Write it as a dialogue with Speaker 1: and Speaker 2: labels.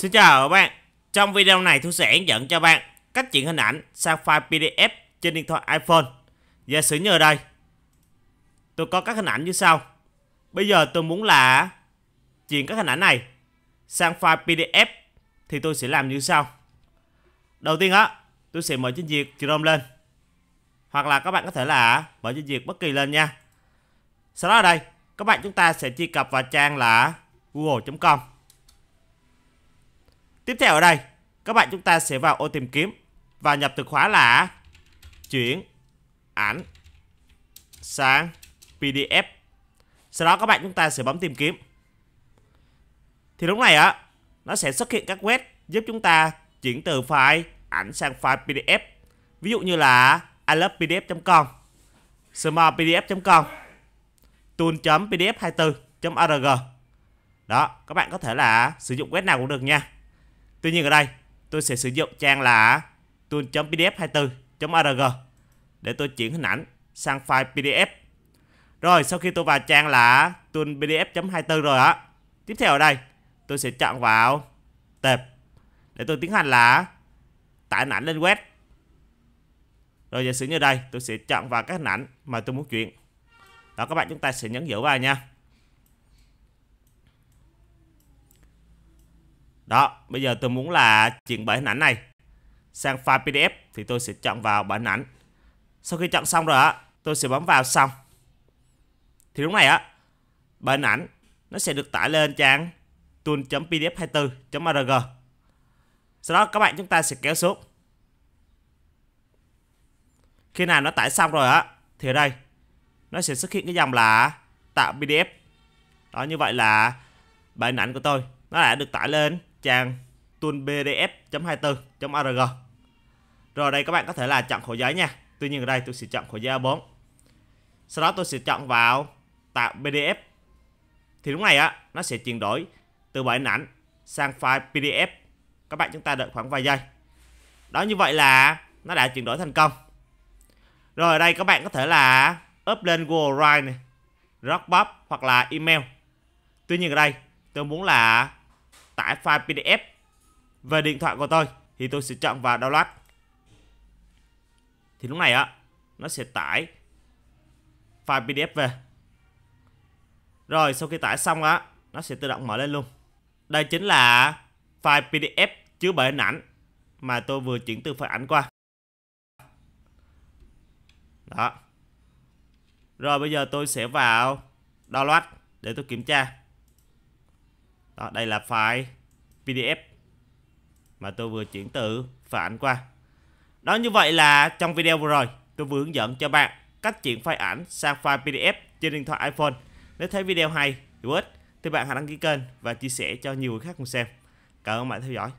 Speaker 1: Xin chào các bạn Trong video này tôi sẽ hướng dẫn cho bạn cách chuyển hình ảnh sang file PDF trên điện thoại iPhone Giả sử như ở đây Tôi có các hình ảnh như sau Bây giờ tôi muốn là chuyển các hình ảnh này sang file PDF thì tôi sẽ làm như sau Đầu tiên á tôi sẽ mở trình duyệt Chrome lên hoặc là các bạn có thể là mở trình duyệt bất kỳ lên nha sau đó ở đây các bạn chúng ta sẽ truy cập vào trang là google.com Tiếp theo ở đây, các bạn chúng ta sẽ vào ô tìm kiếm và nhập từ khóa là chuyển ảnh sang PDF. Sau đó các bạn chúng ta sẽ bấm tìm kiếm. Thì lúc này á, nó sẽ xuất hiện các web giúp chúng ta chuyển từ file ảnh sang file PDF. Ví dụ như là ilovepdf.com, smallpdf.com, tool.pdf24.org. Đó, các bạn có thể là sử dụng web nào cũng được nha. Tuy nhiên ở đây tôi sẽ sử dụng trang là tool.pdf24.org để tôi chuyển hình ảnh sang file PDF. Rồi sau khi tôi vào trang là tool.pdf.24 rồi á. Tiếp theo ở đây tôi sẽ chọn vào tệp để tôi tiến hành là tải hình ảnh lên web. Rồi giả sử như đây tôi sẽ chọn vào các hình ảnh mà tôi muốn chuyển. đó các bạn chúng ta sẽ nhấn giữ vào nha. Đó, bây giờ tôi muốn là chuyển bởi hình ảnh này sang file PDF thì tôi sẽ chọn vào bản ảnh. Sau khi chọn xong rồi á, tôi sẽ bấm vào xong. Thì lúc này á, bản ảnh nó sẽ được tải lên trang tool.pdf24.org. Sau đó các bạn chúng ta sẽ kéo xuống. Khi nào nó tải xong rồi á, thì ở đây nó sẽ xuất hiện cái dòng là tạo PDF. Đó như vậy là bản ảnh của tôi nó đã được tải lên trang toolbdf.24.org Rồi đây các bạn có thể là chọn khổ giấy nha Tuy nhiên ở đây tôi sẽ chọn khổ giấy A4 Sau đó tôi sẽ chọn vào tạo PDF Thì lúc này á nó sẽ chuyển đổi từ bản ảnh sang file PDF Các bạn chúng ta đợi khoảng vài giây Đó như vậy là nó đã chuyển đổi thành công Rồi đây các bạn có thể là up lên Google Drive này Dropbox hoặc là email Tuy nhiên ở đây tôi muốn là tải file PDF về điện thoại của tôi thì tôi sẽ chọn vào download thì lúc này á nó sẽ tải file PDF về rồi sau khi tải xong á nó sẽ tự động mở lên luôn đây chính là file PDF chứa bởi hình ảnh mà tôi vừa chuyển từ file ảnh qua đó rồi bây giờ tôi sẽ vào download để tôi kiểm tra đó đây là file pdf mà tôi vừa chuyển từ phản qua đó như vậy là trong video vừa rồi tôi vừa hướng dẫn cho bạn cách chuyển file ảnh sang file pdf trên điện thoại iphone nếu thấy video hay hữu ích thì bạn hãy đăng ký kênh và chia sẻ cho nhiều người khác cùng xem cảm ơn bạn theo dõi